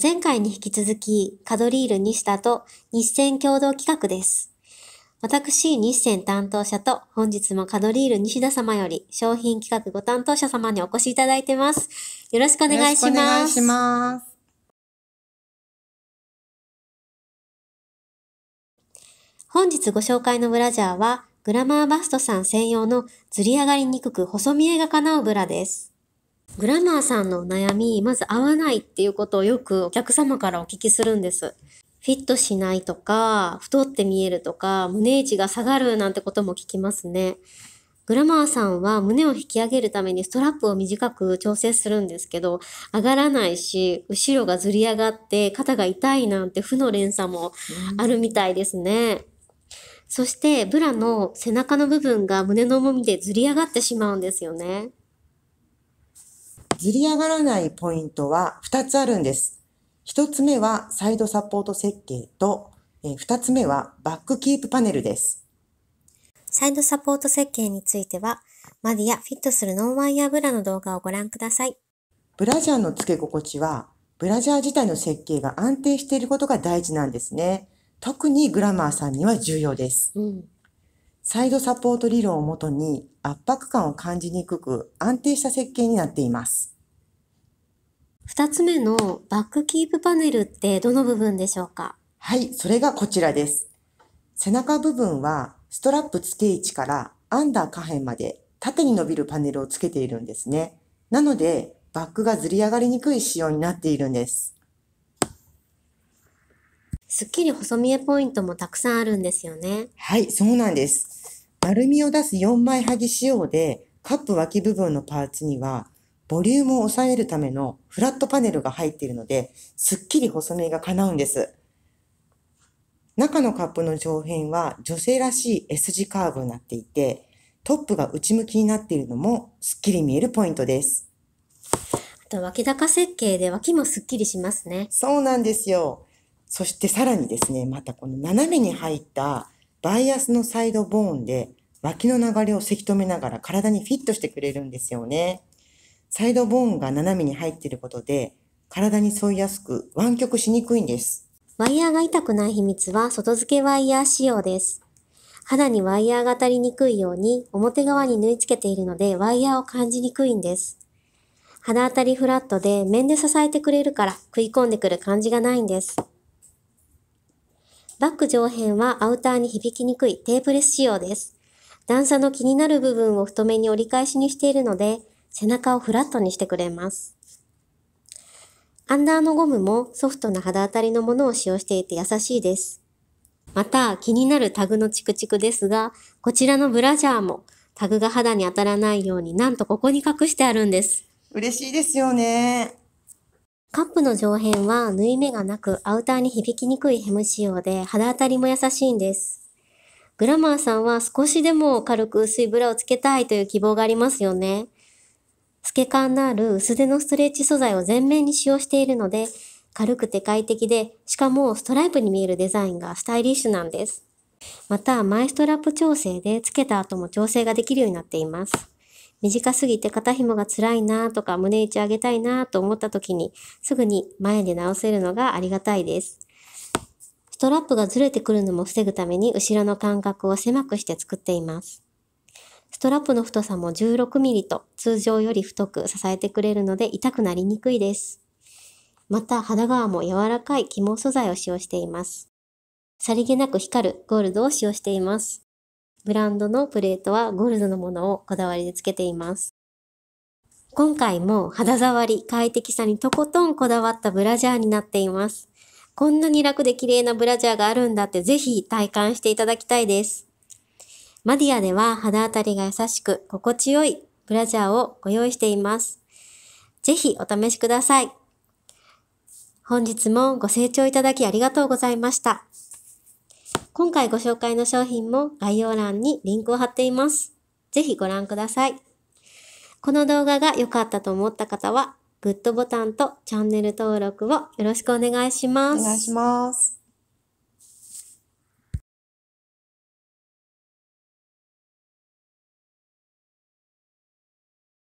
前回に引き続き、カドリール西田と日線共同企画です。私、日線担当者と本日もカドリール西田様より商品企画ご担当者様にお越しいただいてます。よろしくお願いします。よろしくお願いします。本日ご紹介のブラジャーは、グラマーバストさん専用のずり上がりにくく細見えが叶うブラです。グラマーさんの悩み、まず合わないっていうことをよくお客様からお聞きするんです。フィットしないとか、太って見えるとか、胸位置が下がるなんてことも聞きますね。グラマーさんは胸を引き上げるためにストラップを短く調整するんですけど、上がらないし、後ろがずり上がって肩が痛いなんて負の連鎖もあるみたいですね。うん、そして、ブラの背中の部分が胸の重みでずり上がってしまうんですよね。ずり上がらないポイントは2つあるんです。1つ目はサイドサポート設計と、2つ目はバックキープパネルです。サイドサポート設計については、マディアフィットするノンワイヤーブラの動画をご覧ください。ブラジャーの付け心地は、ブラジャー自体の設計が安定していることが大事なんですね。特にグラマーさんには重要です。うんサイドサポート理論をもとに圧迫感を感じにくく安定した設計になっています。二つ目のバックキープパネルってどの部分でしょうかはい、それがこちらです。背中部分はストラップ付け位置からアンダー下辺まで縦に伸びるパネルをつけているんですね。なので、バックがずり上がりにくい仕様になっているんです。すっきり細見えポイントもたくさんあるんですよね。はい、そうなんです。丸みを出す4枚剥ぎ仕様で、カップ脇部分のパーツには、ボリュームを抑えるためのフラットパネルが入っているので、すっきり細めが叶うんです。中のカップの上辺は女性らしい S 字カーブになっていて、トップが内向きになっているのもすっきり見えるポイントです。あと、脇高設計で脇もすっきりしますね。そうなんですよ。そしてさらにですね、またこの斜めに入ったバイアスのサイドボーンで脇の流れをせき止めながら体にフィットしてくれるんですよね。サイドボーンが斜めに入っていることで体に沿いやすく湾曲しにくいんです。ワイヤーが痛くない秘密は外付けワイヤー仕様です。肌にワイヤーが当たりにくいように表側に縫い付けているのでワイヤーを感じにくいんです。肌当たりフラットで面で支えてくれるから食い込んでくる感じがないんです。バック上辺はアウターに響きにくいテープレス仕様です。段差の気になる部分を太めに折り返しにしているので、背中をフラットにしてくれます。アンダーのゴムもソフトな肌当たりのものを使用していて優しいです。また、気になるタグのチクチクですが、こちらのブラジャーもタグが肌に当たらないようになんとここに隠してあるんです。嬉しいですよね。カップの上辺は縫い目がなくアウターに響きにくいヘム仕様で肌当たりも優しいんです。グラマーさんは少しでも軽く薄いブラをつけたいという希望がありますよね。透け感のある薄手のストレッチ素材を全面に使用しているので、軽くて快適で、しかもストライプに見えるデザインがスタイリッシュなんです。また、マイストラップ調整でつけた後も調整ができるようになっています。短すぎて肩紐が辛いなとか胸位置上げたいなと思った時にすぐに前で直せるのがありがたいです。ストラップがずれてくるのも防ぐために後ろの間隔を狭くして作っています。ストラップの太さも 16mm と通常より太く支えてくれるので痛くなりにくいです。また肌側も柔らかい起毛素材を使用しています。さりげなく光るゴールドを使用しています。ブランドのプレートはゴールドのものをこだわりでつけています。今回も肌触り、快適さにとことんこだわったブラジャーになっています。こんなに楽で綺麗なブラジャーがあるんだってぜひ体感していただきたいです。マディアでは肌当たりが優しく心地よいブラジャーをご用意しています。ぜひお試しください。本日もご清聴いただきありがとうございました。今回ご紹介の商品も概要欄にリンクを貼っています。ぜひご覧ください。この動画が良かったと思った方は、グッドボタンとチャンネル登録をよろしくお願いします。お願いします。